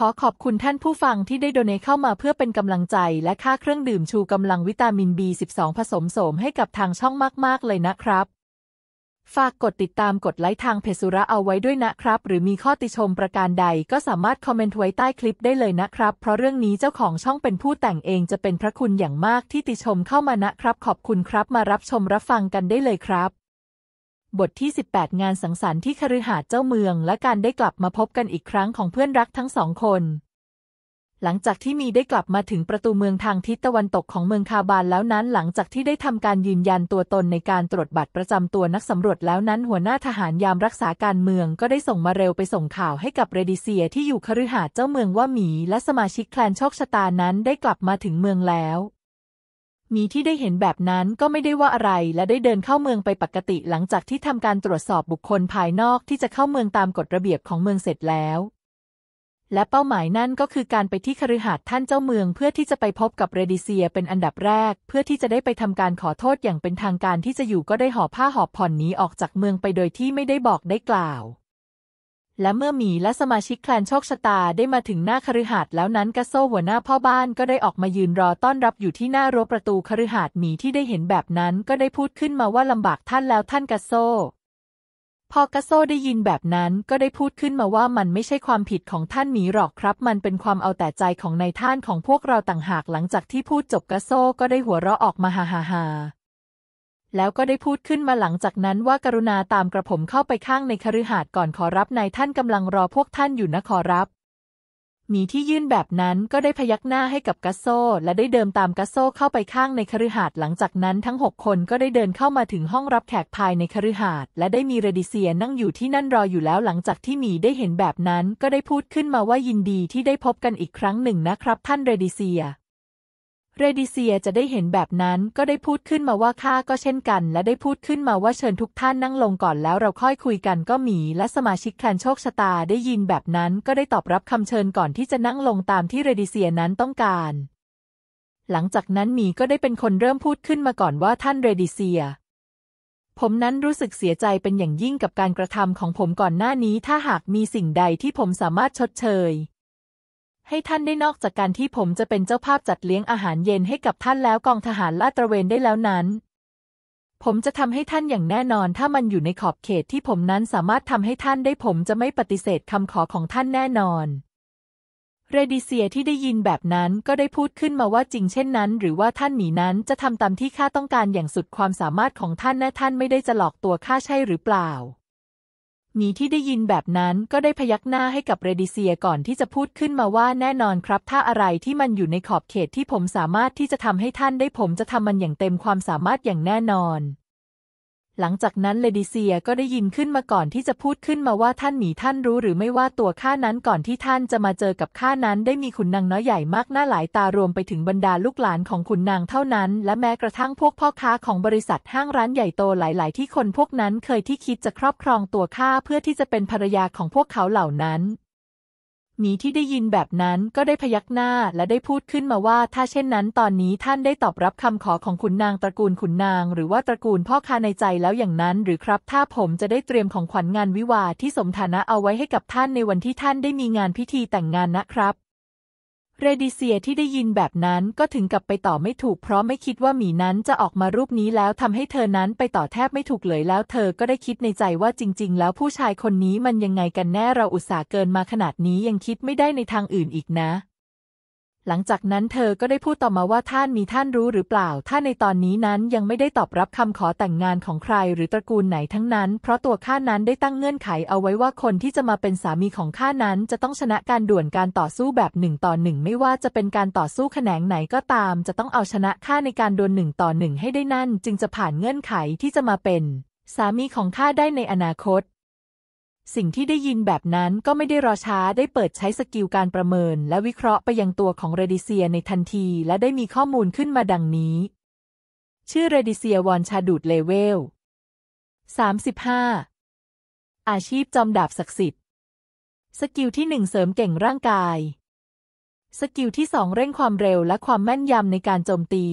ขอขอบคุณท่านผู้ฟังที่ได้โดเนเข้ามาเพื่อเป็นกำลังใจ และค่าเครื่องดื่มชูกำลังวิตามิน B12 ผสมโสมให้กับทางช่องมาก ๆ เลยนะครับ ฝากกดติดตามกดไลค์ทางเพจสุระเอาไว้ด้วยนะครับ หรือมีข้อติชมประการใดก็สามารถคอมเมนต์ไว้ใต้คลิปได้เลยนะครับ เพราะเรื่องนี้เจ้าของช่องเป็นผู้แต่งเองจะเป็นพระคุณอย่างมากที่ติชมเข้ามานะครับขอบคุณครับมารับชมรับฟังกันได้เลยครับบทที่ 18 งานสังสรรค์ที่คฤหาสน์เจ้าเมือง และการได้กลับมาพบกันอีกครั้งของเพื่อนรักทั้งสองคน หลังจากที่มีได้กลับมาถึงประตูเมืองทางทิศตะวันตกของเมืองคาบานแล้วนั้น หลังจากที่ได้ทำการยืนยันตัวตนในการตรวจบัตรประจำตัวนักสำรวจแล้วนั้นหัวหน้าทหารยามรักษาการเมือง ก็ได้ส่งมาเร็วไปส่งข่าวให้กับเรดิเซียที่อยู่คฤหาสน์เจ้าเมืองว่าหมี และสมาชิกแคลนโชคชะตานั้น ได้กลับมาถึงเมืองแล้วมีที่ได้เห็นแบบนั้นก็ไม่ได้ว่าอะไรและได้เดินเข้าเมืองไปปกติหลังจากที่ทำการตรวจสอบบุคคลภายนอกที่จะเข้าเมืองตามกฎระเบียบของเมืองเสร็จแล้ว และเป้าหมายนั่นก็คือการไปที่คฤหาสน์ท่านเจ้าเมือง เพื่อที่จะไปพบกับเรดิเซีย เป็นอันดับแรก เพื่อที่จะได้ไปทำการขอโทษอย่างเป็นทางการที่จะอยู่ก็ได้หอบผ้าหอบผ่อนหนีออกจากเมืองไปโดยที่ไม่ได้บอกได้กล่าวและเมื่อหมีและสมาชิกแคลนโชคชะตาได้มาถึงหน้าคฤหาสน์แล้วนั้นกะโซหัวหน้าพ่อบ้านก็ได้ออกมายืนรอต้อนรับอยู่ที่หน้ารั้วประตูคฤหาสน์หมีที่ได้เห็นแบบนั้น ก็ได้พูดขึ้นมาว่าลำบากท่านแล้วท่านกะโซ พอกะโซได้ยินแบบนั้นก็ได้พูดขึ้นมาว่ามันไม่ใช่ความผิดของท่านหมีหรอกครับ มันเป็นความเอาแต่ใจของนายท่านของพวกเราต่างหาก หลังจากที่พูดจบกะโซก็ได้หัวเราะออกมาฮ่าฮ่าแล้วก็ได้พูดขึ้นมาหลังจากนั้นว่ากรุณาตามกระผมเข้าไปข้างในคฤหาสน์ก่อนขอรับนายท่านกำลังรอพวกท่านอยู่นะขอรับ มีที่ยื่นแบบนั้นก็ได้พยักหน้าให้กับกัสโซและได้เดินตามกัสโซเข้าไปข้างในคฤหาสน์หลังจากนั้น ทั้งหกคนก็ได้เดินเข้ามาถึงห้องรับแขกภายในคฤหาสน์และได้มีเรดิเซียนั่งอยู่ที่นั่นรออยู่แล้วหลังจากที่มีได้เห็นแบบนั้น ก็ได้พูดขึ้นมาว่ายินดีที่ได้พบกันอีกครั้งหนึ่งนะครับ ท่านเรดิเซียเรดิเซียจะได้เห็นแบบนั้นก็ได้พูดขึ้นมาว่าข้าก็เช่นกัน และได้พูดขึ้นมาว่าเชิญทุกท่านนั่งลงก่อนแล้วเราค่อยคุยกันก็มี และสมาชิกแคนโชคชะตา ได้ยินแบบนั้น ก็ได้ตอบรับคำเชิญก่อนที่จะนั่งลงตามที่เรดิเซียนั้นต้องการ หลังจากนั้นหมีก็ได้เป็นคนเริ่มพูดขึ้นมาก่อนว่าท่านเรดิเซีย ผมนั้นรู้สึกเสียใจเป็นอย่างยิ่งกับการกระทำของผมก่อนหน้านี้ถ้าหากมีสิ่งใดที่ผมสามารถชดเชยให้ท่านได้นอกจากการที่ผมจะเป็นเจ้าภาพจัดเลี้ยงอาหารเย็นให้กับท่านแล้วกองทหารลาดตระเวนได้แล้วนั้น ผมจะทำให้ท่านอย่างแน่นอน ถ้ามันอยู่ในขอบเขตที่ผมนั้นสามารถทำให้ท่านได้ผมจะไม่ปฏิเสธคำขอของท่านแน่นอน เรดิเซียที่ได้ยินแบบนั้นก็ได้พูดขึ้นมาว่าจริงเช่นนั้น หรือว่าท่านหนีนั้นจะทำตามที่ข้าต้องการอย่างสุดความสามารถของท่านแน่ท่านไม่ได้จะหลอกตัวข้าใช่หรือเปล่ามีที่ได้ยินแบบนั้นก็ได้พยักหน้าให้กับเรดิเซียก่อนที่จะพูดขึ้นมาว่าแน่นอนครับ ถ้าอะไรที่มันอยู่ในขอบเขตที่ผมสามารถที่จะทำให้ท่านได้ผมจะทำมันอย่างเต็มความสามารถอย่างแน่นอนหลังจากนั้นเลดิเซียก็ได้ยินขึ้นมาก่อนที่จะพูดขึ้นมาว่าท่านหนีท่านรู้ หรือไม่ว่าตัวข้านั้นก่อนที่ท่านจะมาเจอกับข้านั้นได้มีขุนนางน้อยใหญ่มากหน้าหลายตารวมไปถึงบรรดาลูกหลานของขุนนางเท่านั้น และแม้กระทั่งพวกพ่อค้าของบริษัทห้างร้านใหญ่โตหลาย ๆ ที่คนพวกนั้นเคยที่คิดจะครอบครองตัวข้าเพื่อที่จะเป็นภรรยาของพวกเขาเหล่านั้นหมีที่ได้ยินแบบนั้นก็ได้พยักหน้าและได้พูดขึ้นมาว่า ถ้าเช่นนั้นตอนนี้ท่านได้ตอบรับคำขอของขุนนางตระกูลขุนนาง หรือว่าตระกูลพ่อคาในใจแล้วอย่างนั้น หรือครับ ถ้าผมจะได้เตรียมของขวัญงานวิวาที่สมฐานะเอาไว้ให้กับท่านในวันที่ท่านได้มีงานพิธีแต่งงานนะครับเรดิเซียที่ได้ยินแบบนั้นก็ถึงกับไปต่อไม่ถูกเพราะไม่คิดว่าหมีนั้นจะออกมารูปนี้แล้วทำให้เธอนั้นไปต่อแทบไม่ถูกเลยแล้วเธอก็ได้คิดในใจว่าจริงๆแล้วผู้ชายคนนี้มันยังไงกันแน่เราอุตส่าห์เกินมาขนาดนี้ยังคิดไม่ได้ในทางอื่นอีกนะหลังจากนั้นเธอก็ได้พูดต่อมาว่าท่านมีท่านรู้หรือเปล่าท่านในตอนนี้นั้นยังไม่ได้ตอบรับคำขอแต่งงานของใครหรือตระกูลไหนทั้งนั้นเพราะตัวข้านั้นได้ตั้งเงื่อนไขเอาไว้ว่าคนที่จะมาเป็นสามีของข้านั้นจะต้องชนะการด่วนการต่อสู้แบบหนึ่งต่อหนึ่งไม่ว่าจะเป็นการต่อสู้แขนงไหนก็ตาม จะต้องเอาชนะข้าในการดวลหนึ่งต่อหนึ่งให้ได้นั่น จึงจะผ่านเงื่อนไขที่จะมาเป็น สามีของข้าได้ในอนาคตสิ่งที่ได้ยินแบบนั้นก็ไม่ได้รอช้าได้เปิดใช้สกิลการประเมิน และวิเคราะห์ไปยังตัวของเรดิเซียในทันทีและได้มีข้อมูลขึ้นมาดังนี้ ชื่อเรดิเซียวอนชาดูดเลเวล 35 อาชีพจอมดาบศักดิ์สิทธิ์ สกิลที่หนึ่งเสริมเก่งร่างกาย สกิลที่สองเร่งความเร็วและความแม่นยำในการโจมตี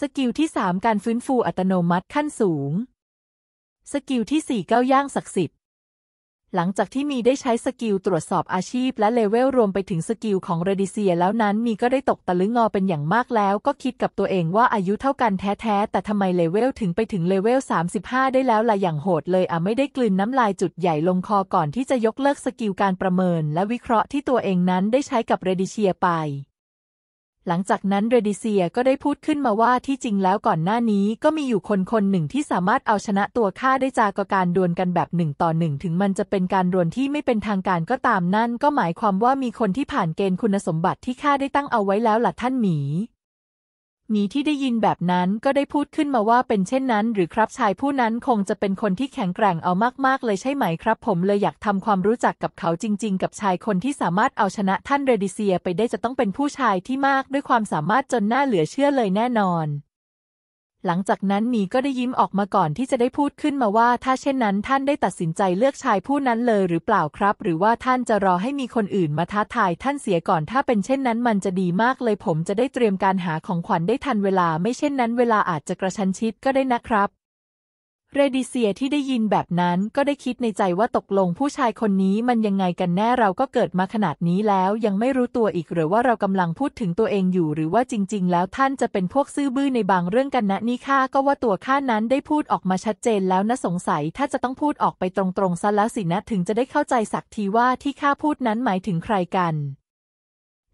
สกิลที่สามการฟื้นฟูอัตโนมัติขั้นสูง สกิลที่สี่ก้าวย่างศักดิ์สิทธิ์หลังจากที่มีได้ใช้สกิลตรวจสอบอาชีพและเลเวลรวมไปถึงสกิลของเรดิเซียแล้วนั้นมีก็ได้ตกตะลึงงอเป็นอย่างมากแล้ว ก็คิดกับตัวเองว่าอายุเท่ากันแท้ๆแต่ทำไมเลเวลถึงไปถึงเลเวล35 ได้แล้วล่ะอย่างโหดเลยอ่ะไม่ได้กลืนน้ำลายจุดใหญ่ลงคอก่อนที่จะยกเลิกสกิลการประเมินและวิเคราะห์ที่ตัวเองนั้นได้ใช้กับเรดิเซียไปหลังจากนั้นเรดิเซียก็ได้พูดขึ้นมาว่าที่จริงแล้วก่อนหน้านี้ก็มีอยู่คนคนหนึ่งที่สามารถเอาชนะตัวข้าได้จากการดวลกันแบบหนึ่งต่อหนึ่ง ถึงมันจะเป็นการดวลที่ไม่เป็นทางการก็ตามนั่นก็หมายความว่ามีคนที่ผ่านเกณฑ์คุณสมบัติที่ข้าได้ตั้งเอาไว้แล้วล่ะท่านหมีนีที่ได้ยินแบบนั้นก็ได้พูดขึ้นมาว่าเป็นเช่นนั้น หรือครับชายผู้นั้นคงจะเป็นคนที่แข็งแกร่งเอามาก ๆ เลยใช่ไหมครับผมเลยอยากทำความรู้จักกับเขาจริง ๆ กับชายคนที่สามารถเอาชนะท่านเรดิเซียไปได้จะต้องเป็นผู้ชายที่มาก ด้วยความสามารถจนน่าเหลือเชื่อเลยแน่นอนหลังจากนั้นหมีก็ได้ยิ้มออกมาก่อนที่จะได้พูดขึ้นมาว่า ถ้าเช่นนั้นท่านได้ตัดสินใจเลือกชายผู้นั้นเลยหรือเปล่าครับ หรือว่าท่านจะรอให้มีคนอื่นมาท้าทายท่านเสียก่อนถ้าเป็นเช่นนั้นมันจะดีมากเลยผมจะได้เตรียมการหาของขวัญได้ทันเวลา ไม่เช่นนั้นเวลาอาจจะกระชั้นชิดก็ได้นะครับเรดิเซียที่ได้ยินแบบนั้นก็ได้คิดในใจว่าตกลงผู้ชายคนนี้มันยังไงกันแน่เราก็เกิดมาขนาดนี้แล้วยังไม่รู้ตัวอีกหรือว่าเรากำลังพูดถึงตัวเองอยู่หรือว่าจริง ๆ แล้วท่านจะเป็นพวกซื่อบื้อในบางเรื่องกัน นะนี่ข้าก็ว่าตัวข้านั้นได้พูดออกมาชัดเจน แล้วนะสงสัยถ้าจะต้องพูดออกไปตรงๆซะแล้วสินะถึงจะได้เข้าใจสักทีว่าที่ข้าพูดนั้นหมายถึงใครกัน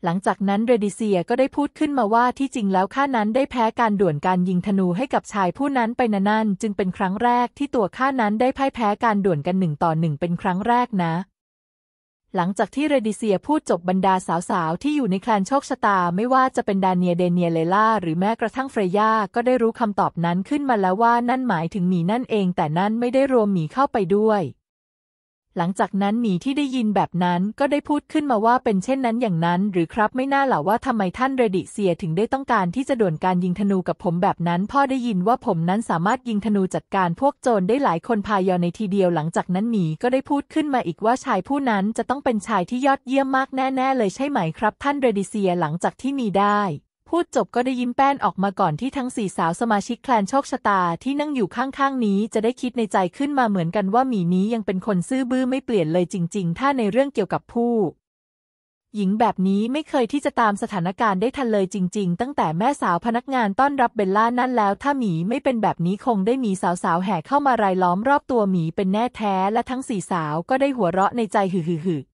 หลังจากนั้นเรดิเซียก็ได้พูดขึ้นมาว่าที่จริงแล้วข้านั้นได้แพ้การด่วนการยิงธนูให้กับชายผู้นั้นไปนานๆ จึงเป็นครั้งแรกที่ตัวข้านั้นได้พ่ายแพ้การด่วนกันหนึ่งต่อหนึ่งเป็นครั้งแรกนะ หลังจากที่เรดิเซียพูดจบบรรดาสาวๆ ที่อยู่ในแคลนโชคชะตา ไม่ว่าจะเป็นดาเนียเดเนียเลล่าหรือแม้กระทั่งเฟรยาก็ได้รู้คำตอบนั้นขึ้นมาแล้วว่า นั่นหมายถึงหมีนั่นเอง แต่นั่นไม่ได้รวมหมีเข้าไปด้วยหลังจากนั้นหมีที่ได้ยินแบบนั้นก็ได้พูดขึ้นมาว่าเป็นเช่นนั้นอย่างนั้น หรือครับไม่น่าหล่าว่าทำไมท่านเรดิเซียถึงได้ต้องการที่จะด่วนการยิงธนูกับผมแบบนั้น พ่อได้ยินว่าผมนั้นสามารถยิงธนูจัดการพวกโจรได้หลายคนพายยอในทีเดียวหลังจากนั้นหมีก็ได้พูดขึ้นมาอีกว่าชายผู้นั้นจะต้องเป็นชายที่ยอดเยี่ยมมากแน่ๆ เลยใช่ไหมครับ ท่านเรดิเซียหลังจากที่มีได้พูดจบก็ได้ยิ้มแป้นออกมาก่อนที่ทั้งสี่สาวสมาชิกแคลนโชคชะตาที่นั่งอยู่ข้างๆนี้จะได้คิดในใจขึ้นมาเหมือนกันว่าหมีนี้ยังเป็นคนซื่อบื้อไม่เปลี่ยนเลยจริงๆถ้าในเรื่องเกี่ยวกับผู้ หญิงแบบนี้ไม่เคยที่จะตามสถานการณ์ได้ทันเลยจริงๆ ตั้งแต่แม่สาวพนักงานต้อนรับเบลล่านั่นแล้วถ้าหมีไม่เป็นแบบนี้คงได้มีสาวๆแห่เข้ามารายล้อมรอบตัวหมีเป็นแน่แท้ และทั้งสี่สาวก็ได้หัวเราะในใจหึ่ๆ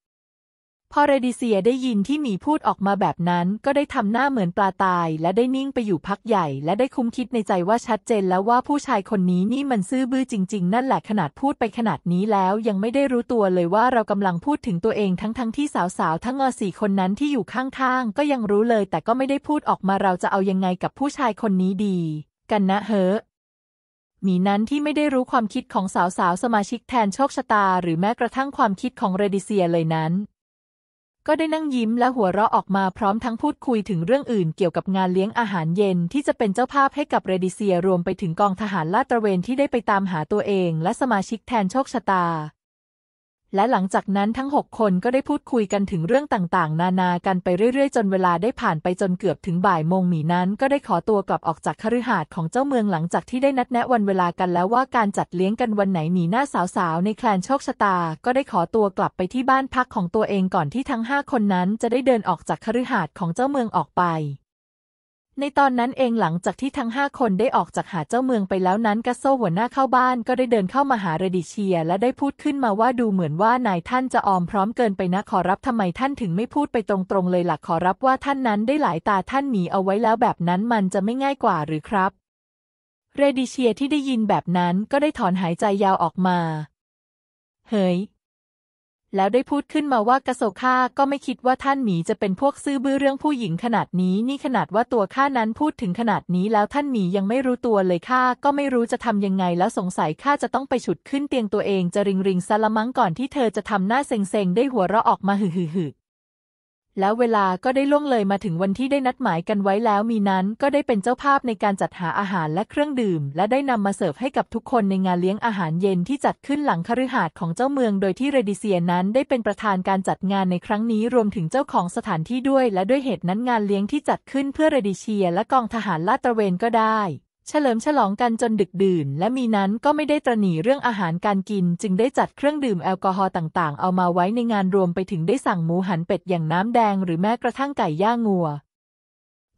พอเรดิเซียได้ยินที่หมีพูดออกมาแบบนั้น ก็ได้ทำหน้าเหมือนปลาตาย และได้นิ่งไปอยู่พักใหญ่ และได้คุ้มคิดในใจว่าชัดเจนแล้วว่าผู้ชายคนนี้นี่มันซื่อบื้อจริงๆ นั่นแหละขนาดพูดไปขนาดนี้แล้วยังไม่ได้รู้ตัวเลยว่าเรากำลังพูดถึงตัวเองทั้งๆทที่สาวๆ ทั้งอสี่คนนั้นที่อยู่ข้างๆ ก็ยังรู้เลยแต่ก็ไม่ได้พูดออกมาเราจะเอายังไงกับผู้ชายคนนี้ดี กันนะเฮ้อหมีนั้นที่ไม่ได้รู้ความคิดของสาวๆสมาชิกแทนโชคชะตา หรือแม้กระทั่งความคิดของเรดิเซียเลยนั้นก็ได้นั่งยิ้มและหัวเราะออกมาพร้อมทั้งพูดคุยถึงเรื่องอื่นเกี่ยวกับงานเลี้ยงอาหารเย็นที่จะเป็นเจ้าภาพให้กับเรดิเซียรวมไปถึงกองทหารลาดตระเวนที่ได้ไปตามหาตัวเองและสมาชิกแทนโชคชะตาและหลังจากนั้นทั้งหกคนก็ได้พูดคุยกันถึงเรื่องต่างๆ นานากันไปเรื่อยๆจนเวลาได้ผ่านไปจนเกือบถึงบ่ายโมงหมีนั้น ก็ได้ขอตัวกลับออกจากคฤหาสน์ของเจ้าเมือง หลังจากที่ได้นัดแนะวันเวลากันแล้วว่าการจัดเลี้ยงกันวันไหนหมีหน้าสาวๆในแคลนโชคชะตา ก็ได้ขอตัวกลับไปที่บ้านพักของตัวเองก่อนที่ทั้งห้าคนนั้น จะได้เดินออกจากคฤหาสน์ของเจ้าเมืองออกไปในตอนนั้นเองหลังจากที่ทั้งห้าคนได้ออกจากหาเจ้าเมืองไปแล้วนั้นกัสโซหัวหน้าเข้าบ้าน ก็ได้เดินเข้ามาหาเรดิเชียและได้พูดขึ้นมาว่าดูเหมือนว่านายท่านจะออมพร้อมเกินไปนะขอรับทำไมท่านถึงไม่พูดไปตรง ๆ เลยหลักขอรับว่าท่านนั้นได้หลายตาท่านหนีเอาไว้แล้วแบบนั้นมันจะไม่ง่ายกว่าหรือครับ เรดิเชียที่ได้ยินแบบนั้นก็ได้ถอนหายใจยาวออกมา เฮ้ยแล้วได้พูดขึ้นมาว่ากระโซข้าก็ไม่คิดว่าท่านหมีจะเป็นพวกซื่อบื้อเรื่องผู้หญิงขนาดนี้ นี่ขนาดว่าตัวข้านั้นพูดถึงขนาดนี้ แล้วท่านหมียังไม่รู้ตัวเลยข้าก็ไม่รู้จะทำยังไง แล้วสงสัยข้าจะต้องไปฉุดขึ้นเตียงตัวเองจะริงริงซาละมังก่อนที่เธอจะทำหน้าเซ็งๆได้หัวเราะออกมาหึ่หึแล้วเวลาก็ได้ล่วงเลยมาถึงวันที่ได้นัดหมายกันไว้แล้วมีนั้น ก็ได้เป็นเจ้าภาพในการจัดหาอาหารและเครื่องดื่ม และได้นำมาเสิร์ฟให้กับทุกคนในงานเลี้ยงอาหารเย็นที่จัดขึ้นหลังคฤหาสน์ของเจ้าเมือง โดยที่เรดิเซียนั้นได้เป็นประธานการจัดงานในครั้งนี้รวมถึงเจ้าของสถานที่ด้วยและด้วยเหตุนั้นงานเลี้ยงที่จัดขึ้นเพื่อเรดิเซียและกองทหารลาดตระเวนก็ได้เฉลิมฉลองกันจนดึกดื่น และมีนั้นก็ไม่ได้ตรหนีเรื่องอาหารการกิน จึงได้จัดเครื่องดื่มแอลกอฮอล์ต่างๆ เอามาไว้ในงานรวมไปถึงได้สั่งหมูหันเป็ดอย่างน้ำแดงหรือแม้กระทั่งไก่ย่างงัว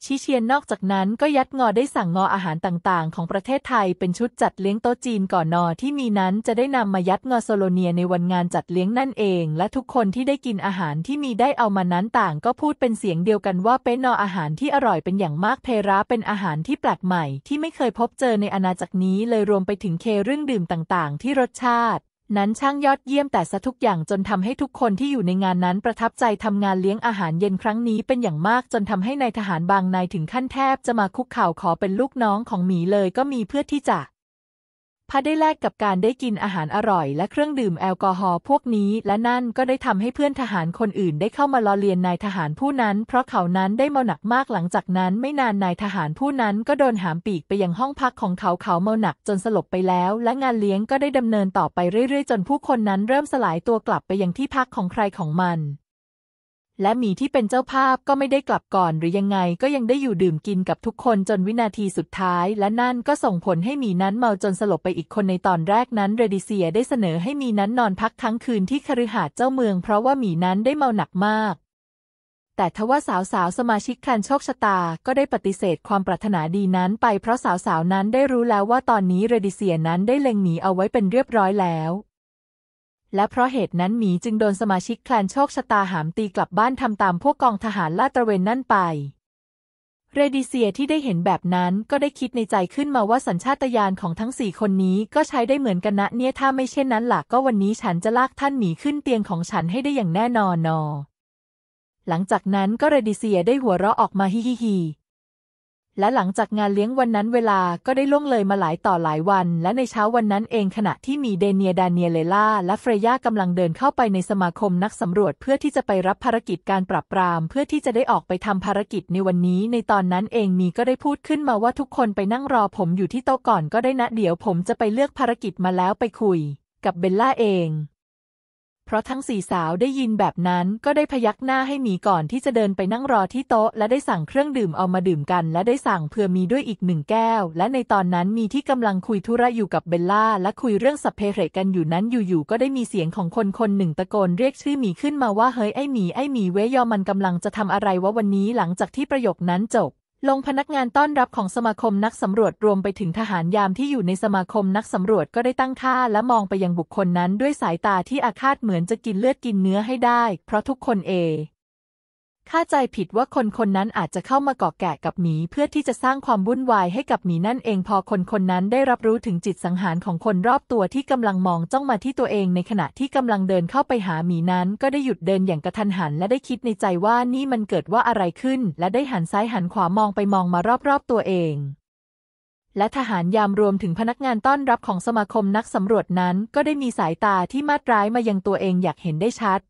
ชิเชียนนอกจากนั้นก็ยัดงอได้สั่งงออาหารต่างๆ ของประเทศไทย เป็นชุดจัดเลี้ยงโต๊ะจีนก่อนนอที่มีนั้นจะได้นำมายัดงอโซโลเนียในวันงานจัดเลี้ยงนั่นเอง และทุกคนที่ได้กินอาหารที่มีได้เอามานั้นต่างก็พูดเป็นเสียงเดียวกันว่าเป็นนออาหารที่อร่อยเป็นอย่างมาก เพราเป็นอาหารที่แปลกใหม่ ที่ไม่เคยพบเจอในอาณาจักรนี้ เลยรวมไปถึงเคเรื่องดื่มต่างๆ ที่รสชาตินั้นช่างยอดเยี่ยมแต่ซะทุกอย่างจนทำให้ทุกคนที่อยู่ในงานนั้นประทับใจทำงานเลี้ยงอาหารเย็นครั้งนี้เป็นอย่างมากจนทำให้ในายทหารบางนายถึงขั้นแทบจะมาคุกเข่าขอเป็นลูกน้องของหมีเลยก็มีเพื่อที่จะพัดได้แลกกับการได้กินอาหารอร่อย และเครื่องดื่มแอลกอฮอล์พวกนี้และนั่นก็ได้ทำให้เพื่อนทหารคนอื่นได้เข้ามาล้อเลียนนายทหารผู้นั้น เพราะเขานั้นได้เมาหนักมากหลังจากนั้น ไม่นานนายทหารผู้นั้นก็โดนหามปีกไปยังห้องพักของเขาเขาเมาหนักจนสลบไปแล้ว และงานเลี้ยงก็ได้ดำเนินต่อไปเรื่อยๆ จนผู้คนนั้น เริ่มสลายตัวกลับไปยังที่พักของใครของมันและหมีที่เป็นเจ้าภาพก็ไม่ได้กลับก่อน หรือยังไงก็ยังได้อยู่ดื่มกินกับทุกคนจนวินาทีสุดท้าย และนั่นก็ส่งผลให้หมีนั้นเมาจนสลบไปอีกคนในตอนแรกนั้น เรดิเซียได้เสนอให้มีนั้นนอนพักทั้งคืนที่คฤหาสน์เจ้าเมืองเพราะว่าหมีนั้นได้เมาหนักมาก แต่ทว่าสาวสาวสมาชิกคันโชคชะตาก็ได้ปฏิเสธความปรารถนาดีนั้น ไปเพราะสาวสาวนั้นได้รู้แล้วว่าตอนนี้เรดิเซียนั้นได้เล็งหมีเอาไว้เป็นเรียบร้อยแล้วและเพราะเหตุนั้นหมีจึงโดนสมาชิกแคลนโชคชะตาหามตีกลับบ้านทำตามพวกกองทหารลาดตระเวนนั่นไป เรดิเซียที่ได้เห็นแบบนั้นก็ได้คิดในใจขึ้นมาว่าสัญชาตญาณของทั้งสี่คนนี้ก็ใช้ได้เหมือนกันนะเนี่ยถ้าไม่เช่นนั้นหลักก็วันนี้ฉันจะลากท่านหมีขึ้นเตียงของฉันให้ได้อย่างแน่นอนนอ หลังจากนั้นก็เรดิเซียได้หัวเราะออกมาฮิฮิฮิและหลังจากงานเลี้ยงวันนั้นเวลาก็ได้ล่วงเลยมาหลายต่อหลายวัน และในเช้าวันนั้นเองขณะที่มีเดเนียดานเนียเลล่าและเฟรย่ากำลังเดินเข้าไปในสมาคมนักสำรวจเพื่อที่จะไปรับภารกิจการปรับปราม เพื่อที่จะได้ออกไปทำภารกิจในวันนี้ ในตอนนั้นเองมีก็ได้พูดขึ้นมาว่าทุกคนไปนั่งรอผมอยู่ที่โต๊ะก่อนก็ได้นะ เดี๋ยวผมจะไปเลือกภารกิจมาแล้วไปคุย กับเบลล่าเองพราะทั้งสี่สาวได้ยินแบบนั้นก็ได้พยักหน้าให้หมีก่อนที่จะเดินไปนั่งรอที่โต๊ะและได้สั่งเครื่องดื่มเอามาดื่มกัน และได้สั่งเพื่อมีด้วยอีกหนึ่งแก้วและในตอนนั้นมีที่กำลังคุยธุระอยู่กับเบลล่าและคุยเรื่องสัพเพเหรกันอยู่นั้นอยู่ๆก็ได้มีเสียงของคนคนหนึ่งตะโกนเรียกชื่อหมีขึ้นมาว่าเฮ้ยไอหมีไอหมีเวยอมันกำลังจะทำอะไรวะวันนี้หลังจากที่ประโยคนั้นจบลงพนักงานต้อนรับของสมาคมนักสำรวจรวมไปถึงทหารยามที่อยู่ในสมาคมนักสำรวจก็ได้ตั้งค่าและมองไปยังบุคคลนั้น ด้วยสายตาที่อาฆาตเหมือนจะกินเลือดกินเนื้อให้ได้ เพราะทุกคนเอข้าใจผิดว่าคนคนนั้นอาจจะเข้ามาเกาะแกะกับหมีเพื่อที่จะสร้างความวุ่นวายให้กับหมีนั่นเอง พอคนคนนั้นได้รับรู้ถึงจิตสังหารของคนรอบตัวที่กำลังมองจ้องมาที่ตัวเองในขณะที่กำลังเดินเข้าไปหาหมีนั้น ก็ได้หยุดเดินอย่างกระทันหันและได้คิดในใจว่านี่มันเกิดว่าอะไรขึ้น และได้หันซ้ายหันขวามองไปมองมารอบๆตัวเอง และทหารยามรวมถึงพนักงานต้อนรับของสมาคมนักสำรวจนั้นก็ได้มีสายตาที่มาดร้ายมายังตัวเองอยากเห็นได้ชัด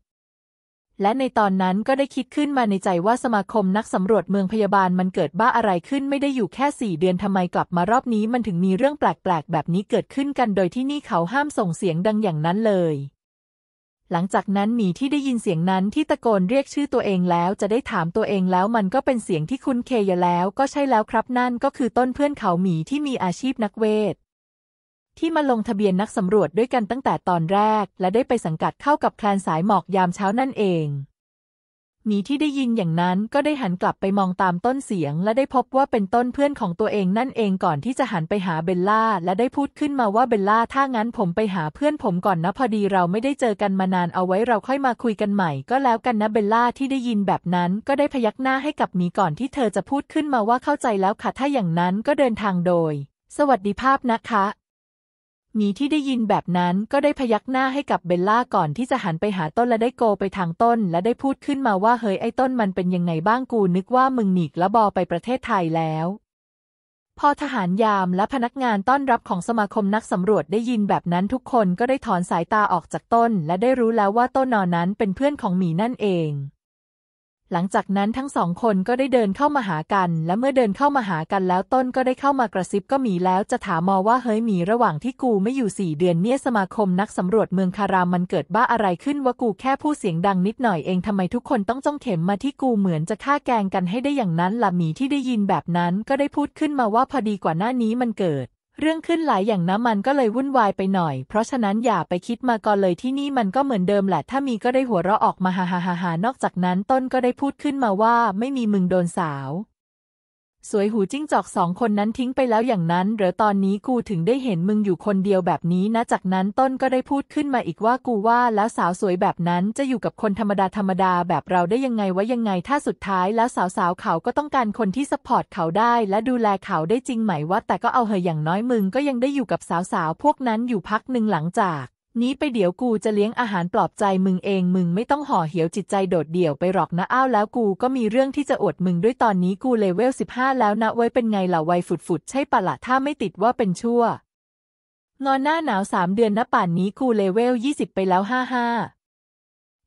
และในตอนนั้นก็ได้คิดขึ้นมาในใจว่าสมาคมนักสำรวจเมืองพยาบาลมันเกิดบ้าอะไรขึ้น ไม่ได้อยู่แค่สี่เดือนทำไมกลับมารอบนี้ มันถึงมีเรื่องแปลกๆแบบนี้เกิดขึ้นกัน โดยที่นี่เขาห้ามส่งเสียงดังอย่างนั้นเลย หลังจากนั้นหมีที่ได้ยินเสียงนั้นที่ตะโกนเรียกชื่อตัวเองแล้ว จะได้ถามตัวเองแล้วมันก็เป็นเสียงที่คุ้นเคยแล้ว ก็ใช่แล้วครับนั่นก็คือต้นเพื่อนเขาหมีที่มีอาชีพนักเวทที่มาลงทะเบียนนักสำรวจด้วยกันตั้งแต่ตอนแรก และได้ไปสังกัดเข้ากับแคลนสายหมอกยามเช้านั่นเองหมีที่ได้ยินอย่างนั้นก็ได้หันกลับไปมองตามต้นเสียง และได้พบว่าเป็นต้นเพื่อนของตัวเองนั่นเองก่อนที่จะหันไปหาเบลล่าและได้พูดขึ้นมาว่าเบลล่าถ้างั้นผมไปหาเพื่อนผมก่อนนะพอดีเราไม่ได้เจอกันมานานเอาไว้เราค่อยมาคุยกันใหม่ ก็แล้วกันนะเบลล่าที่ได้ยินแบบนั้น ก็ได้พยักหน้าให้กับหมีก่อนที่เธอจะพูดขึ้นมาว่าเข้าใจแล้วค่ะถ้าอย่างนั้นก็เดินทางโดย สวัสดีภาพนะคะมีที่ได้ยินแบบนั้นก็ได้พยักหน้าให้กับเบลล่า ก่อนที่จะหันไปหาต้นและได้โกไปทางต้น และได้พูดขึ้นมาว่าเฮ้ยไอ้ต้นมันเป็นยังไงบ้างกูนึกว่ามึงหนีกละบอไปประเทศไทยแล้ว พอทหารยามและพนักงานต้อนรับของสมาคมนักสำรวจได้ยินแบบนั้นทุกคนก็ได้ถอนสายตาออกจากต้น และได้รู้แล้วว่าต้นนอนนั้นเป็นเพื่อนของหมีนั่นเองหลังจากนั้นทั้งสองคนก็ได้เดินเข้ามาหากันและเมื่อเดินเข้ามาหากันแล้วต้นก็ได้เข้ามากระซิบก็หมีแล้วจะถามมอว่าเฮ้ยหมีระหว่างที่กูไม่อยู่สี่เดือนเนี่ยสมาคมนักสำรวจเมืองคารามันเกิดบ้าอะไรขึ้นวะกูแค่พูดเสียงดังนิดหน่อยเองทำไมทุกคนต้องจ้องเข็มมาที่กูเหมือนจะฆ่าแกงกันให้ได้อย่างนั้นละหมีที่ได้ยินแบบนั้นก็ได้พูดขึ้นมาว่าพอดีกว่าหน้านี้มันเกิดเรื่องขึ้นหลายอย่างนะมันก็เลยวุ่นวายไปหน่อย เพราะฉะนั้นอย่าไปคิดมาก่อนเลยที่นี่มันก็เหมือนเดิม แหละ ถ้ามีก็ได้หัวเราะออกมาฮ่าฮ่าฮ่านอกจากนั้นต้นก็ได้พูดขึ้นมาว่า ไม่มีมึงโดนสาวสวยหูจิ้งจอกสองคนนั้นทิ้งไปแล้วอย่างนั้นหรือตอนนี้กูถึงได้เห็นมึงอยู่คนเดียวแบบนี้นะ จากนั้นต้นก็ได้พูดขึ้นมาอีกว่ากูว่าแล้วสาวสวยแบบนั้นจะอยู่กับคนธรรมดาธรรมดาแบบเราได้ยังไงวะยังไงถ้าสุดท้าย แล้วสาวสาวเขาก็ต้องการคนที่สปอร์ตเขาได้ และดูแลเขาได้จริงไหมวะแต่ก็เอาเหอะอย่างน้อยมึงก็ยังได้อยู่กับสาวสาวพวกนั้นอยู่พักหนึ่งหลังจากนี้ไปเดี๋ยวกูจะเลี้ยงอาหารปลอบใจ มึงเอง มึงไม่ต้องห่อเหี่ยวจิตใจโดดเดี่ยวไปหรอกนะอ้าวแล้วกูก็มีเรื่องที่จะอวดมึงด้วยตอนนี้กูเลเวลสิบห้าแล้วนะ ไว้เป็นไงล่ะวัยฝุดๆใช่ปะละ่ะถ้าไม่ติดว่าเป็นชั่วนอนหน้าหนาวสามเดือนนะป่านนี้กูเลเวลยี่สิบไปแล้วห้าห้า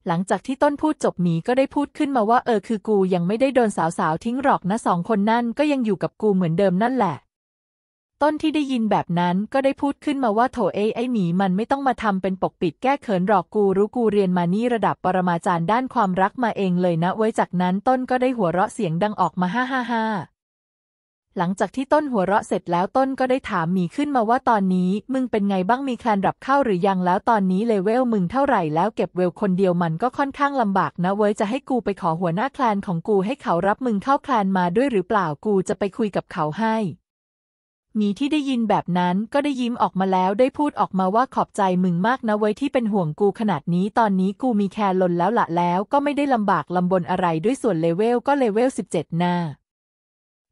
หลังจากที่ต้นพูดจบหมีก็ได้พูดขึ้นมาว่า เออคือ กูยังไม่ได้โดนสาวๆทิ้งหรอกนะสองคนนั่นก็ยังอยู่กับกูเหมือนเดิมนั่นแหละต้นที่ได้ยินแบบนั้นก็ได้พูดขึ้นมาว่าโถเอไอหมี มันไม่ต้องมาทำเป็นปกปิดแก้เขินหรอกกูรู้กูเรียนมานี่ระดับปรมาจารย์ด้านความรักมาเองเลยนะไว้จากนั้นต้นก็ได้หัวเราะเสียงดังออกมาฮ่าฮ่าฮาหลังจากที่ต้นหัวเราะเสร็จแล้วต้นก็ได้ถามหมีขึ้นมาว่าตอนนี้ มึงเป็นไงบ้างมีแคลนรับเข้าหรือยัง แล้วตอนนี้เลเวลมึงเท่าไหร่แล้วเก็บเวลคนเดียวมันก็ค่อนข้างลำบาก นะเว้ยจะให้กูไปขอหัวหน้าแคลนของกูให้เขารับมึงเข้าแคลนมาด้วยหรือเปล่ากูจะไปคุยกับเขาให้มีที่ได้ยินแบบนั้นก็ได้ยิ้มออกมาแล้วได้พูดออกมาว่าขอบใจมึงมากนะไว้ที่เป็นห่วงกูขนาดนี้ ตอนนี้กูมีแคร์ลนแล้วละแล้วก็ไม่ได้ลำบากลำบนอะไรด้วยส่วนเลเวลก็เลเวล17 หน้า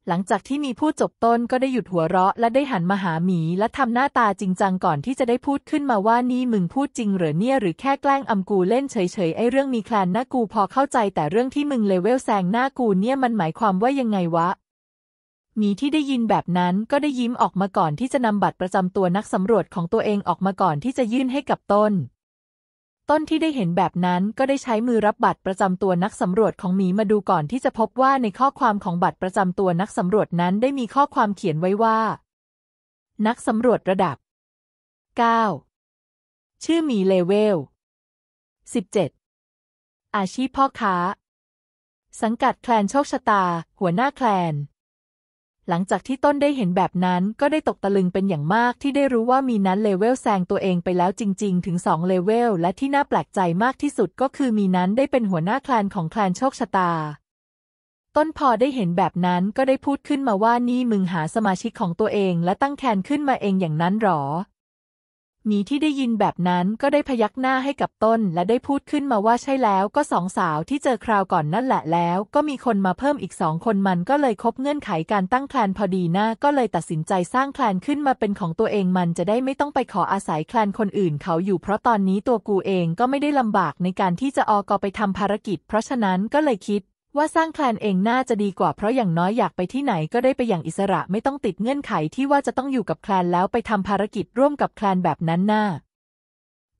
หลังจากที่มีพูดจบต้นก็ได้หยุดหัวเราะ และได้หันมาหาหมีและทำหน้าตาจริงจังก่อนที่จะได้พูดขึ้นมาว่านี่มึงพูดจริงเหรอเนี่ยหรือแค่แกล้งอำกูเล่นเฉยๆไอ้เรื่องมีแคลนหน้ากูพอเข้าใจแต่เรื่องที่มึงเลเวลแซงหน้ากูเนี่ยมันหมายความว่ายังไงวะหมีที่ได้ยินแบบนั้นก็ได้ยิ้มออกมาก่อนที่จะนำบัตรประจำตัวนักสำรวจของตัวเองออกมาก่อนที่จะยื่นให้กับต้น ต้นที่ได้เห็นแบบนั้นก็ได้ใช้มือรับบัตรประจำตัวนักสำรวจของหมีมาดูก่อนที่จะพบว่าในข้อความของบัตรประจำตัวนักสำรวจนั้นได้มีข้อความเขียนไว้ว่า นักสำรวจระดับ 9 ชื่อหมีเลเวล 17 อาชีพพ่อค้า สังกัดแคลนโชคชะตา หัวหน้าแคลนหลังจากที่ต้นได้เห็นแบบนั้นก็ได้ตกตะลึงเป็นอย่างมากที่ได้รู้ว่ามีนั้นเลเวลแซงตัวเองไปแล้วจริง ๆ ถึง2เลเวล และที่น่าแปลกใจมากที่สุดก็คือมีนั้น ได้เป็นหัวหน้าคลานของคลานโชคชะตา ต้นพอได้เห็นแบบนั้นก็ได้พูดขึ้นมาว่านี่มึงหาสมาชิกของตัวเอง และตั้งแคนขึ้นมาเองอย่างนั้นหรอหมีที่ได้ยินแบบนั้นก็ได้พยักหน้าให้กับต้น และได้พูดขึ้นมาว่าใช่แล้วก็สองสาวที่เจอคราวก่อนนั่นแหละแล้ว ก็มีคนมาเพิ่มอีกสองคนมัน ก็เลยคบเงื่อนไขการตั้งแคลนพอดีหน้า ก็เลยตัดสินใจสร้างแคลนขึ้นมาเป็นของตัวเองมันจะได้ไม่ต้องไปขออาศัยแคลนคนอื่น เขาอยู่เพราะตอนนี้ตัวกูเองก็ไม่ได้ลำบากในการที่จะออกอไปทำภารกิจ เพราะฉะนั้นก็เลยคิดว่าสร้างแคลนเองน่าจะดีกว่า เพราะอย่างน้อยอยากไปที่ไหนก็ได้ไปอย่างอิสระไม่ต้องติดเงื่อนไขที่ว่าจะต้องอยู่กับแคลนแล้วไปทำภารกิจร่วมกับแคลนแบบนั้นน่า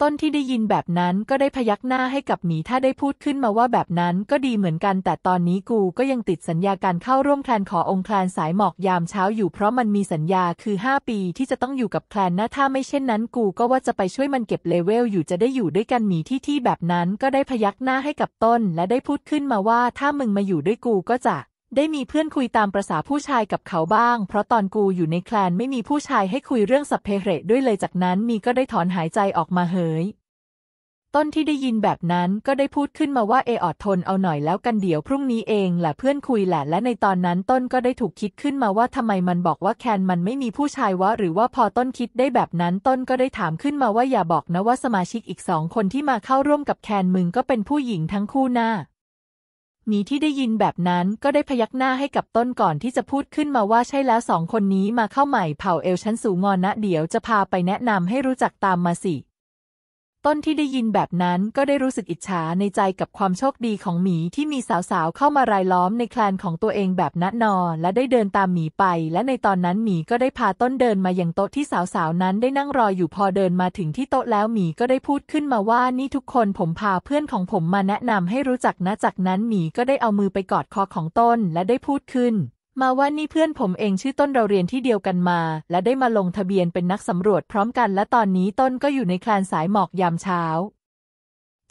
ต้นที่ได้ยินแบบนั้นก็ได้พยักหน้าให้กับหมีถ้าได้พูดขึ้นมาว่าแบบนั้นก็ดีเหมือนกัน แต่ตอนนี้กูก็ยังติดสัญญาการเข้าร่วมแคลนขอองค์แคลนสายหมอกยามเช้าอยู่เพราะมันมีสัญญาคือ 5 ปีที่จะต้องอยู่กับแคลนนะถ้าไม่เช่นนั้นกูก็ว่าจะไปช่วยมันเก็บเลเวลอยู่จะได้อยู่ด้วยกันหมีที่ที่แบบนั้นก็ได้พยักหน้าให้กับต้น และได้พูดขึ้นมาว่า ถ้ามึงมาอยู่ด้วยกูก็จะได้มีเพื่อนคุยตามประษาผู้ชายกับเขาบ้าง เพราะตอนกูอยู่ในแคลนไม่มีผู้ชายให้คุยเรื่องสัพเพเหรด้วยเลยจากนั้นมีก็ได้ถอนหายใจออกมาเหยต้นที่ได้ยินแบบนั้นก็ได้พูดขึ้นมาว่าเอออดทน เอาหน่อยแล้วกันเดี๋ยวพรุ่งนี้เองแหละเพื่อนคุยแหละและในตอนนั้นต้นก็ได้ถูกคิดขึ้นมาว่าทำไมมันบอกว่าแคนมันไม่มีผู้ชายวะหรือว่าพอต้นคิดได้แบบนั้นต้นก็ได้ถามขึ้นมาว่าอย่าบอกนะว่าสมาชิกอีกสองคนที่มาเข้าร่วมกับแคนมึง ก็เป็นผู้หญิงทั้งคู่หน้าหนีที่ได้ยินแบบนั้นก็ได้พยักหน้าให้กับต้นก่อนที่จะพูดขึ้นมาว่าใช่แล้วสองคนนี้มาเข้าใหม่เผ่าเอลชั้นสูงงอนนะเดี๋ยวจะพาไปแนะนำให้รู้จักตามมาสิต้นที่ได้ยินแบบนั้นก็ได้รู้สึกอิจฉาในใจกับความโชคดีของหมี ที่มีสาวๆเข้ามารายล้อมในแคลนของตัวเองแบบนัดนอและได้เดินตามหมีไป และในตอนนั้นหมีก็ได้พาต้นเดินมายังโต๊ะที่สาวๆนั้น ได้นั่งรออยู่พอเดินมาถึงที่โต๊ะแล้วหมีก็ได้พูดขึ้นมาว่า นี่ทุกคนผมพาเพื่อนของผมมาแนะนำให้รู้จักนะจากนั้นหมีก็ได้เอามือไปกอดคอของต้นและได้พูดขึ้นมาว่านี่เพื่อนผมเองชื่อต้นเราเรียนที่เดียวกันมา และได้มาลงทะเบียนเป็นนักสำรวจพร้อมกัน และตอนนี้ต้นก็อยู่ในคลานสายหมอกยามเช้า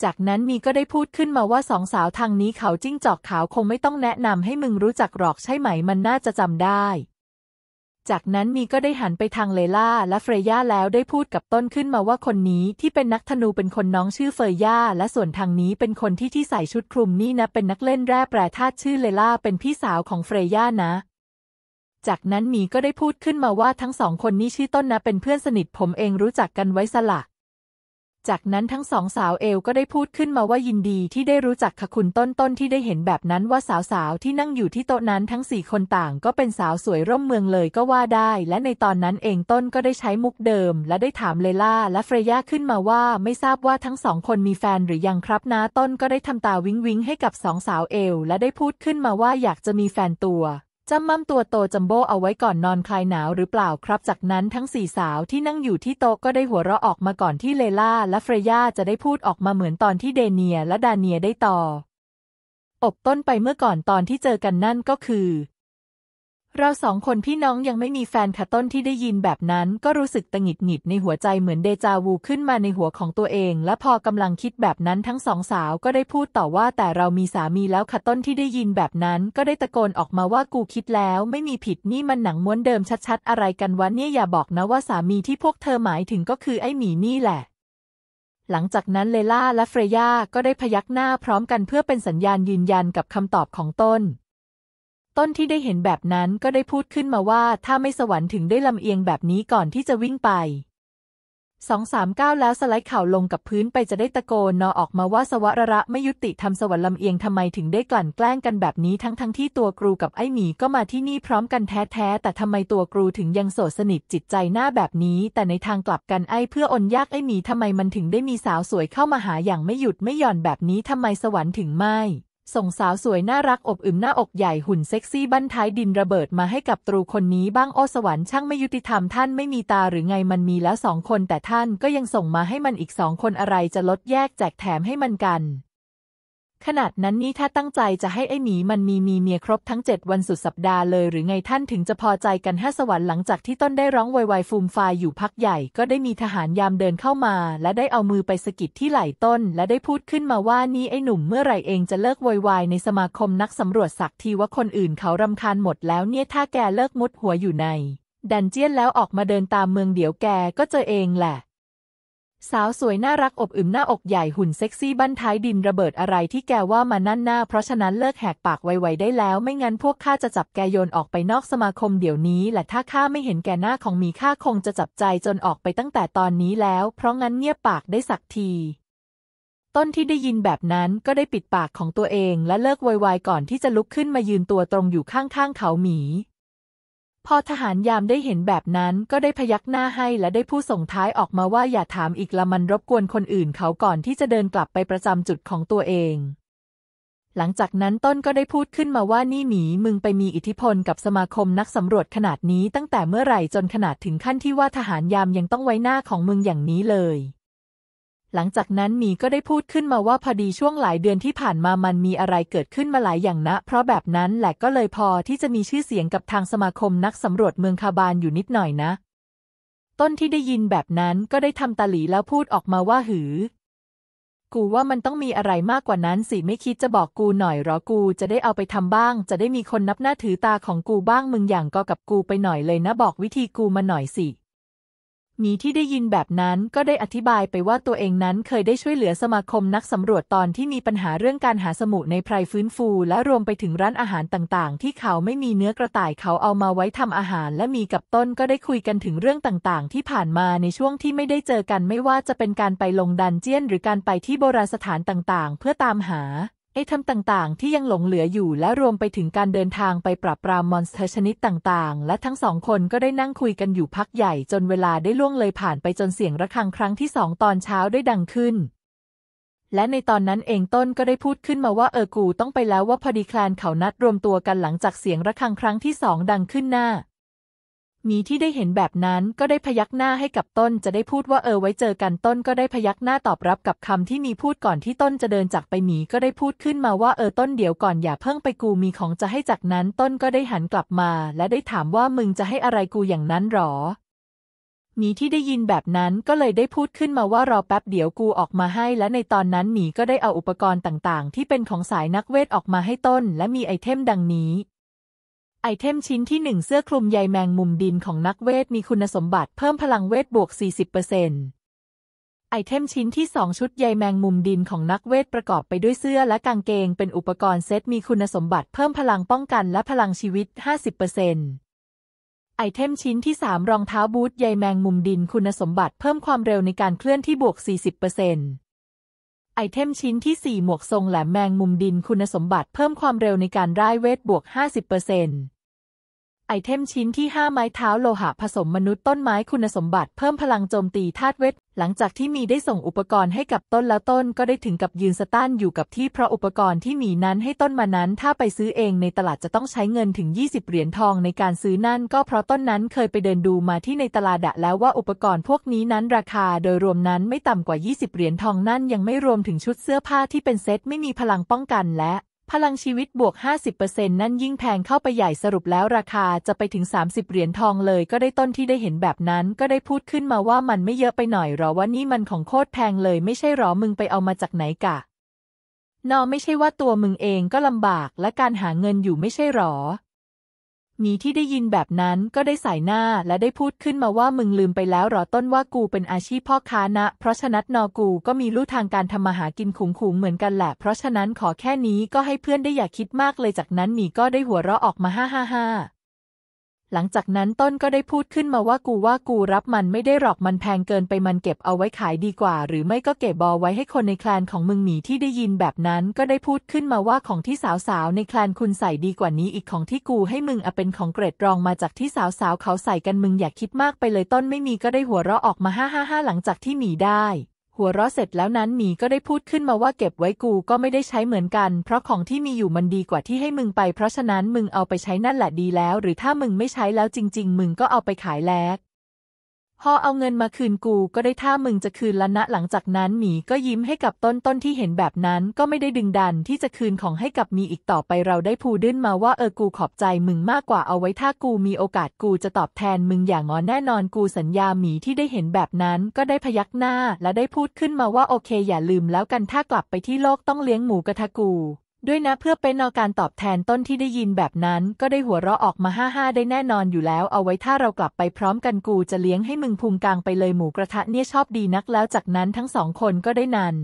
จากนั้นมีก็ได้พูดขึ้นมาว่าสองสาวทางนี้เขาจิ้งจอกขาวคงไม่ต้องแนะนำให้มึงรู้จักหรอกใช่ไหม มันน่าจะจำได้จากนั้นมีก็ได้หันไปทางเลล่าและเฟรย่าแล้วได้พูดกับต้นขึ้นมาว่าคนนี้ที่เป็นนักธนูเป็นคนน้องชื่อเฟรย่า และส่วนทางนี้เป็นคนที่ที่ใส่ชุดคลุมนี่นะเป็นนักเล่นแร่แปรธาตุชื่อเลล่าเป็นพี่สาวของเฟรย่านะ จากนั้นมีก็ได้พูดขึ้นมาว่าทั้งสองคนนี้ชื่อต้นนะเป็นเพื่อนสนิทผมเองรู้จักกันไว้สละจากนั้นทั้งสองสาวเอลก็ได้พูดขึ้นมาว่ายินดีที่ได้รู้จักขคุณต้นต้น ที่ได้เห็นแบบนั้นว่าสาวๆที่นั่งอยู่ที่โต๊ะนั้นทั้งสี่คนต่างก็เป็นสาวสวยร่มเมืองเลยก็ว่าได้ และในตอนนั้นเองต้นก็ได้ใช้มุกเดิมและได้ถามเลล่าและเฟรย่าขึ้นมาว่าไม่ทราบว่าทั้งสองคนมีแฟนหรือยังครับนะต้นก็ได้ทำตาวิ้งวิ้งให้กับสองสาวเอลและได้พูดขึ้นมาว่าอยากจะมีแฟนตัวจำมัมตัวโตจัมโบเอาไว้ก่อนนอนคลายหนาวหรือเปล่าครับจากนั้นทั้งสี่สาวที่นั่งอยู่ที่โต๊ะก็ได้หัวเราะออกมาก่อนที่เลล่าและเฟรย่าจะได้พูดออกมาเหมือนตอนที่เดเนียและดาเนียได้ต่อ อบต้นไปเมื่อก่อนตอนที่เจอกันนั่นก็คือเราสองคนพี่น้องยังไม่มีแฟนค่ะต้นที่ได้ยินแบบนั้น ก็รู้สึกตงิดหงิดในหัวใจเหมือนเดจาวูขึ้นมาในหัวของตัวเอง และพอกำลังคิดแบบนั้นทั้งสองสาวก็ได้พูดต่อว่าแต่เรามีสามีแล้วค่ะต้นที่ได้ยินแบบนั้น ก็ได้ตะโกนออกมาว่ากูคิดแล้ว ไม่มีผิดนี่มันหนังม้วนเดิมชัดๆ อะไรกันวะเนี่ยอย่าบอกนะว่าสามีที่พวกเธอหมายถึงก็คือไอ้หมีนี่แหละ หลังจากนั้นเลล่าและเฟรย่าก็ได้พยักหน้าพร้อมกันเพื่อเป็นสัญญาณยืนยันกับคำตอบของต้นต้นที่ได้เห็นแบบนั้นก็ได้พูดขึ้นมาว่า ถ้าไม่สวรรค์ถึงได้ลำเอียงแบบนี้ก่อนที่จะวิ่งไปสองสามก้าวแล้วสไลด์เข่าลงกับพื้นไปจะได้ตะโกนนอออกมาว่า สวรระไม่ยุติทำสวรรค์ลำเอียงทำไมถึงได้กลั่นแกล้งกันแบบนี้ ทั้งทั้งที่ตัวครูกับไอหมี ก็มาที่นี่พร้อมกันแท้ๆ แต่ทำไมตัวครูถึงยังโสดสนิทจิตใจหน้าแบบนี้ แต่ในทางกลับกันไอเพื่ออนยากไอหมีทำไมมันถึงได้มีสาวสวยเข้ามาหาอย่างไม่หยุดไม่หย่อนแบบนี้ทำไมสวรรค์ถึงไม่ส่งสาวสวยน่ารักอบอึมหน้าอกใหญ่หุ่นเซ็กซี่บั้นท้ายดินระเบิดมาให้กับตรูคนนี้บ้างโอสวรรค์ช่างไม่ยุติธรรมท่านไม่มีตาหรือไงมันมีแล้วสองคนแต่ท่านก็ยังส่งมาให้มันอีกสองคนอะไรจะลดแยกแจกแถมให้มันกันขนาดนั้นนี่ถ้าตั้งใจจะให้ไอ้หมีมันมีมีเมียครบทั้ง 7 วันสุดสัปดาห์เลยหรือไงท่านถึงจะพอใจกันห้าสวรรค์หลังจากที่ต้นได้ร้องวายวายฟูมฟายอยู่พักใหญ่ ก็ได้มีทหารยามเดินเข้ามา และได้เอามือไปสกิดที่ไหล่ต้น และได้พูดขึ้นมาว่านี่ไอ้หนุ่มเมื่อไหร่เองจะเลิกวายวายในสมาคมนักสำรวจสักทีว่าคนอื่นเขารำคาญหมดแล้วเนี่ยถ้าแกเลิกมุดหัวอยู่ใน ดันเจียนแล้วออกมาเดินตามเมืองเดี๋ยวแกก็เจอเองแหละสาวสวยน่ารักอบอึมหน้าอกใหญ่หุ่นเซ็กซี่บั้นท้ายดินระเบิดอะไรที่แกว่ามานั่นหน้าเพราะฉะนั้นเลิกแหกปากไวๆได้แล้วไม่งั้นพวกข้าจะจับแกโยนออกไปนอกสมาคมเดี๋ยวนี้และถ้าข้าไม่เห็นแกหน้าของมีข้าคงจะจับใจจนออกไปตั้งแต่ตอนนี้แล้วเพราะงั้นเงียบปากได้สักที ต้นที่ได้ยินแบบนั้นก็ได้ปิดปากของตัวเองและเลิกไวๆก่อนที่จะลุกขึ้นมายืนตัวตรงอยู่ข้างๆเขาหมีพอทหารยามได้เห็นแบบนั้นก็ได้พยักหน้าให้และได้พูดส่งท้ายออกมาว่าอย่าถามอีกละมันรบกวนคนอื่น เขาก่อนที่จะเดินกลับไปประจำจุดของตัวเอง หลังจากนั้นต้นก็ได้พูดขึ้นมาว่านี่หมีมึงไปมีอิทธิพลกับสมาคมนักสำรวจขนาดนี้ตั้งแต่เมื่อไหร่จนขนาดถึงขั้นที่ว่าทหารยามยังต้องไว้หน้าของมึงอย่างนี้เลยหลังจากนั้นมีก็ได้พูดขึ้นมาว่าพอดีช่วงหลายเดือนที่ผ่านมามันมีอะไรเกิดขึ้นมาหลายอย่างนะ เพราะแบบนั้นแหละก็เลยพอที่จะมีชื่อเสียงกับทางสมาคมนักสำรวจเมืองคาบานอยู่นิดหน่อยนะ ต้นที่ได้ยินแบบนั้นก็ได้ทำตาหลีแล้วพูดออกมาว่าหือ กูว่ามันต้องมีอะไรมากกว่านั้นสิไม่คิดจะบอกกูหน่อยหรอกูจะได้เอาไปทำบ้าง จะได้มีคนนับหน้าถือตาของกูบ้างมึงอย่างก็กับกูไปหน่อยเลย นะบอกวิธีกูมาหน่อยสิมีที่ได้ยินแบบนั้นก็ได้อธิบายไปว่าตัวเองนั้นเคยได้ช่วยเหลือสมาคม นักสำรวจตอนที่มีปัญหาเรื่องการหาสมุในไพรฟื้นฟูและรวมไปถึงร้านอาหารต่างๆ ที่เขาไม่มีเนื้อกระต่ายเขาเอามาไว้ทำอาหาร และมีกับต้นก็ได้คุยกันถึงเรื่องต่างๆ ที่ผ่านมาในช่วงที่ไม่ได้เจอกันไม่ว่าจะเป็นการไปลงดันเจียน หรือการไปที่โบราณสถานต่างๆ เพื่อตามหาไอทำต่างๆที่ยังหลงเหลืออยู่และรวมไปถึงการเดินทางไปปราบปรามมอนสเตอร์ชนิดต่างๆ และทั้งสองคนก็ได้นั่งคุยกันอยู่พักใหญ่ จนเวลาได้ล่วงเลยผ่านไปจนเสียงระฆังครั้งที่สองตอนเช้าได้ดังขึ้นและในตอนนั้นเองต้นก็ได้พูดขึ้นมาว่าเออกูต้องไปแล้วว่าพอดีแคลนเขานัดรวมตัวกันหลังจากเสียงระฆังครั้งที่สองดังขึ้นหน้ามีที่ได้เห็นแบบนั้นก็ได้พยักหน้าให้กับต้น จะได้พูดว่าเออไว้เจอกันต้น ก็ได้พยักหน้าตอบรับกับคำที่มีพูดก่อนที่ต้นจะเดินจากไปหมีก็ได้พูดขึ้นมาว่าเออต้นเดี๋ยวก่อนอย่าเพิ่งไปกูมีของจะให้จากนั้น ต้นก็ได้หันกลับมา และได้ถามว่ามึงจะให้อะไรกูอย่างนั้นหรอหมีที่ได้ยินแบบนั้นก็เลยได้พูดขึ้นมาว่ารอแป๊บเดี๋ยวกูออกมาให้ และในตอนนั้นหมีก็ได้เอาอุปกรณ์ต่างๆ ที่เป็นของสายนักเวทออกมาให้ต้น และมีไอเทมดังนี้ไอเทมชิ้นที่1เสื้อคลุมใยแมงมุมดินของนักเวทมีคุณสมบัติเพิ่มพลังเวทบวก40%ไอเทมชิ้นที่2ชุดใยแมงมุมดินของนักเวทประกอบไปด้วยเสื้อและกางเกงเป็นอุปกรณ์เซตมีคุณสมบัติเพิ่มพลังป้องกันและพลังชีวิต50%ไอเทมชิ้นที่ 3 รองเท้าบูทใยแมงมุมดินคุณสมบัติเพิ่มความเร็วในการเคลื่อนที่บวก40%ไอเทมชิ้นที่4หมวกทรงแหลมแมงมุมดินคุณสมบัติเพิ่มความเร็วในการ่ายเวทบวก50%ไอเทมชิ้นที่5ไม้เท้าโลหะผสมมนุษย์ต้นไม้คุณสมบัติเพิ่มพลังโจมตีธาตุเวทหลังจากที่มีได้ส่งอุปกรณ์ให้กับต้นแล้วต้น ก็ได้ถึงกับยืนสต้านอยู่กับที่เพราะอุปกรณ์ที่มีนั้นให้ต้นมานั้น ถ้าไปซื้อเองในตลาดจะต้องใช้เงินถึง20เหรียญทองในการซื้อนั่นก็เพราะต้นนั้นเคยไปเดินดูมาที่ในตลาดดะแล้วว่าอุปกรณ์พวกนี้นั้น ราคาโดยรวมนั้นไม่ต่ำกว่า 20เหรียญทองนั่นยังไม่รวมถึงชุดเสื้อผ้าที่เป็นเซ็ตไม่มีพลังป้องกันและพลังชีวิตบวก 50%นั่นยิ่งแพงเข้าไปใหญ่สรุปแล้วราคาจะไปถึง 30 เหรียญทองเลย ก็ได้ต้นที่ได้เห็นแบบนั้นก็ได้พูดขึ้นมาว่ามันไม่เยอะไปหน่อยหรอ ว่านี่มันของโคตรแพงเลยไม่ใช่หรอมึงไปเอามาจากไหนกะนอไม่ใช่ว่าตัวมึงเองก็ลำบากและการหาเงินอยู่ไม่ใช่หรอนี้ที่ได้ยินแบบนั้นก็ได้สายหน้าและได้พูดขึ้นมาว่ามึงลืมไปแล้วหรอต้นว่ากูเป็นอาชีพพ่อค้านะ เพราะฉะนั้นนอกูก็มีลู่ทางการทำมาหากินขุงขุงเหมือนกันแหละ เพราะฉะนั้นขอแค่นี้ก็ให้เพื่อนได้อย่าคิดมากเลยจากนั้นหมีก็ได้หัวเราะออกมาฮ่าฮ่าฮ่าหลังจากนั้นต้นก็ได้พูดขึ้นมาว่ากูว่ากูรับมันไม่ได้หรอกมันแพงเกินไปมันเก็บเอาไว้ขายดีกว่า หรือไม่ก็เก็บบอไว้ให้คนในแคลนของมึงหมีที่ได้ยินแบบนั้น ก็ได้พูดขึ้นมาว่าของที่สาวๆในแคลนคุณใส่ดีกว่านี้อีกของที่กูให้มึงอะเป็นของเกรดรองมาจากที่สาวๆเขาใส่กันมึงอยากคิดมากไปเลยต้นไม่มีก็ได้หัวเราะออกมาห้าห้าหลังจากที่หมีได้หัวเราะเสร็จแล้วนั้นหมีก็ได้พูดขึ้นมาว่าเก็บไว้กูก็ไม่ได้ใช้เหมือนกัน เพราะของที่มีอยู่มันดีกว่าที่ให้มึงไป เพราะฉะนั้นมึงเอาไปใช้นั่นแหละดีแล้ว หรือถ้ามึงไม่ใช้แล้วจริง ๆ มึงก็เอาไปขายแลกพอเอาเงินมาคืนกู ก็ได้ท่ามึงจะคืนละนะหลังจากนั้นหมีก็ยิ้มให้กับต้นต้นที่เห็นแบบนั้น ก็ไม่ได้ดึงดันที่จะคืนของให้กับมีอีกต่อไปเราได้พูดดิ้นมาว่าเออกูขอบใจมึงมากกว่าเอาไว้ถ้ากูมีโอกาสกูจะตอบแทนมึงอย่างงอนแน่นอนกูสัญญาหมีที่ได้เห็นแบบนั้นก็ได้พยักหน้าและได้พูดขึ้นมาว่าโอเคอย่าลืมแล้วกันถ้ากลับไปที่โลกต้องเลี้ยงหมูกระทะกูด้วยนะเพื่อเป็นนอการตอบแทนต้นที่ได้ยินแบบนั้น ก็ได้หัวเราะออกมาห้าห้าได้แน่นอนอยู่แล้ว เอาไว้ถ้าเรากลับไปพร้อมกันกูจะเลี้ยงให้มึงพุงกลางไปเลยหมูกระทะเนี่ยชอบดีนักแล้วจากนั้นทั้งสองคนก็ได้นัน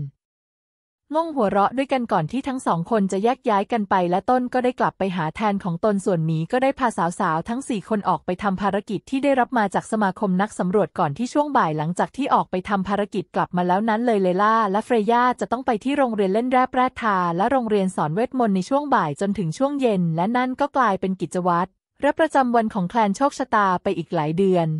ง่งหัวเราะด้วยกันก่อนที่ทั้งสองคนจะแยกย้ายกันไปและต้นก็ได้กลับไปหาแทนของตนส่วนหมีก็ได้พาสาวๆ ทั้งสี่คนออกไปทำภารกิจที่ได้รับมาจากสมาคมนักสำรวจก่อนที่ช่วง บ่ายหลังจากที่ออกไปทำภารกิจกลับมาแล้วนั้นเลยเลล่าและเฟรย่าจะต้องไปที่โรงเรียนเล่นแร่แปรธาและโรงเรียนสอนเวทมนต์ในช่วงบ่ายจนถึงช่วงเย็นและนั่นก็กลายเป็นกิจวัตรรับประจำวันของแคลนโชคชะตาไปอีกหลายเดือน